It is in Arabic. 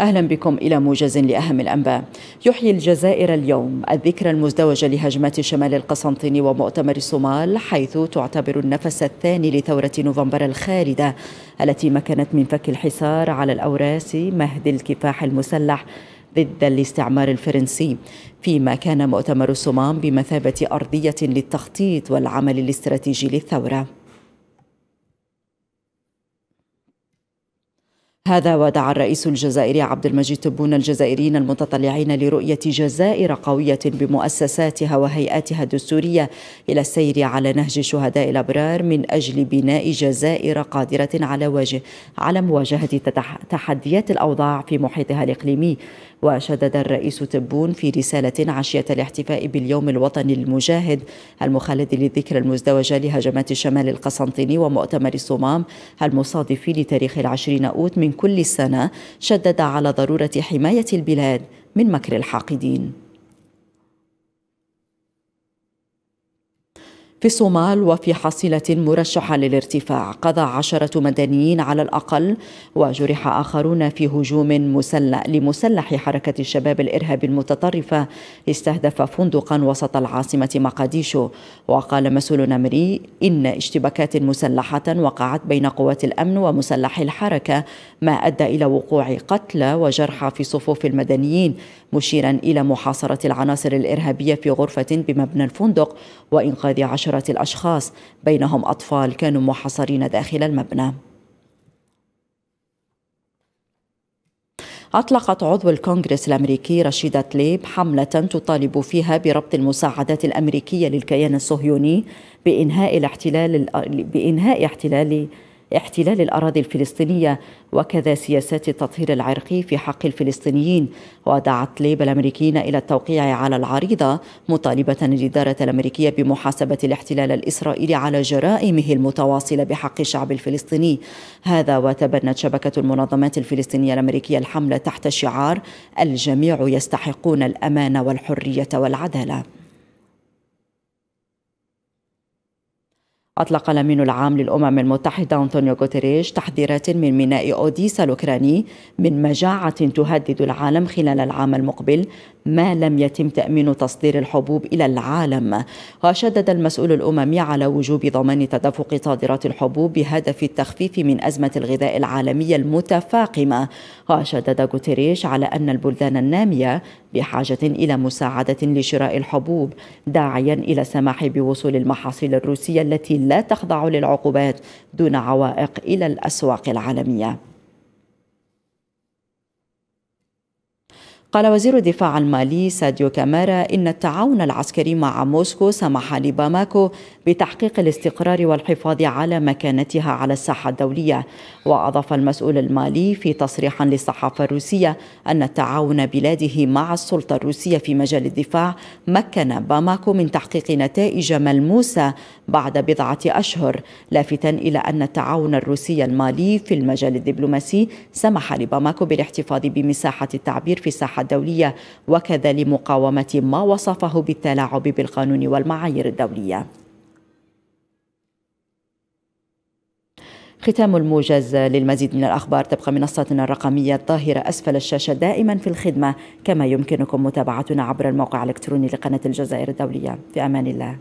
أهلا بكم إلى موجز لأهم الأنباء يحيي الجزائر اليوم الذكرى المزدوجة لهجمات شمال القسنطين ومؤتمر الصومال حيث تعتبر النفس الثاني لثورة نوفمبر الخالدة التي مكنت من فك الحصار على الأوراس مهد الكفاح المسلح ضد الاستعمار الفرنسي فيما كان مؤتمر الصومال بمثابة أرضية للتخطيط والعمل الاستراتيجي للثورة هذا ودعا الرئيس الجزائري عبد المجيد تبون الجزائريين المتطلعين لرؤية جزائر قوية بمؤسساتها وهيئاتها الدستورية إلى السير على نهج شهداء الأبرار من أجل بناء جزائر قادرة على واجه على مواجهة تحديات الأوضاع في محيطها الإقليمي وشدد الرئيس تبون في رسالة عشية الاحتفاء باليوم الوطني المجاهد المخلد للذكرى المزدوجة لهجمات الشمال القسنطيني ومؤتمر الصمام المصادف لتاريخ العشرين أوت من كل سنة شدد على ضرورة حماية البلاد من مكر الحاقدين في الصومال وفي حصيلة مرشحة للارتفاع قضى عشرة مدنيين على الأقل وجرح آخرون في هجوم مسلح لمسلح حركة الشباب الإرهابي المتطرفة استهدف فندقا وسط العاصمة مقاديشو وقال مسؤول نمري إن اشتباكات مسلحة وقعت بين قوات الأمن ومسلحي الحركة ما أدى إلى وقوع قتلى وجرحى في صفوف المدنيين مشيرا إلى محاصرة العناصر الإرهابية في غرفة بمبنى الفندق وإنقاذ عشرة عشرة الأشخاص بينهم أطفال كانوا محاصرين داخل المبنى أطلقت عضو الكونغرس الأمريكي رشيدة تليب حملة تطالب فيها بربط المساعدات الأمريكية للكيان الصهيوني بإنهاء الاحتلال بإنهاء احتلال احتلال الأراضي الفلسطينية وكذا سياسات التطهير العرقي في حق الفلسطينيين ودعت ليب الأمريكيين إلى التوقيع على العريضة مطالبة الإدارة الأمريكية بمحاسبة الاحتلال الإسرائيلي على جرائمه المتواصلة بحق الشعب الفلسطيني هذا وتبنت شبكة المنظمات الفلسطينية الأمريكية الحملة تحت شعار الجميع يستحقون الأمان والحرية والعدالة أطلق الأمين العام للأمم المتحدة أنطونيو غوتيريش تحذيرات من ميناء أوديسا الأوكراني من مجاعة تهدد العالم خلال العام المقبل ما لم يتم تأمين تصدير الحبوب إلى العالم وشدد المسؤول الأممي على وجوب ضمان تدفق صادرات الحبوب بهدف التخفيف من أزمة الغذاء العالمية المتفاقمة وشدد غوتيريش على أن البلدان النامية بحاجة إلى مساعدة لشراء الحبوب داعيا إلى السماح بوصول المحاصيل الروسية التي لا تخضع للعقوبات دون عوائق إلى الأسواق العالمية قال وزير الدفاع المالي ساديو كامارا إن التعاون العسكري مع موسكو سمح لباماكو بتحقيق الاستقرار والحفاظ على مكانتها على الساحة الدولية وأضاف المسؤول المالي في تصريح للصحافة الروسية أن التعاون بلاده مع السلطة الروسية في مجال الدفاع مكن باماكو من تحقيق نتائج ملموسة بعد بضعة أشهر لافتا إلى أن التعاون الروسي المالي في المجال الدبلوماسي سمح لباماكو بالاحتفاظ بمساحة التعبير في الساحة الدولية وكذا لمقاومة ما وصفه بالتلاعب بالقانون والمعايير الدولية ختام الموجز للمزيد من الأخبار تبقى منصتنا الرقمية الظاهرة أسفل الشاشة دائما في الخدمة كما يمكنكم متابعتنا عبر الموقع الإلكتروني لقناة الجزائر الدولية في أمان الله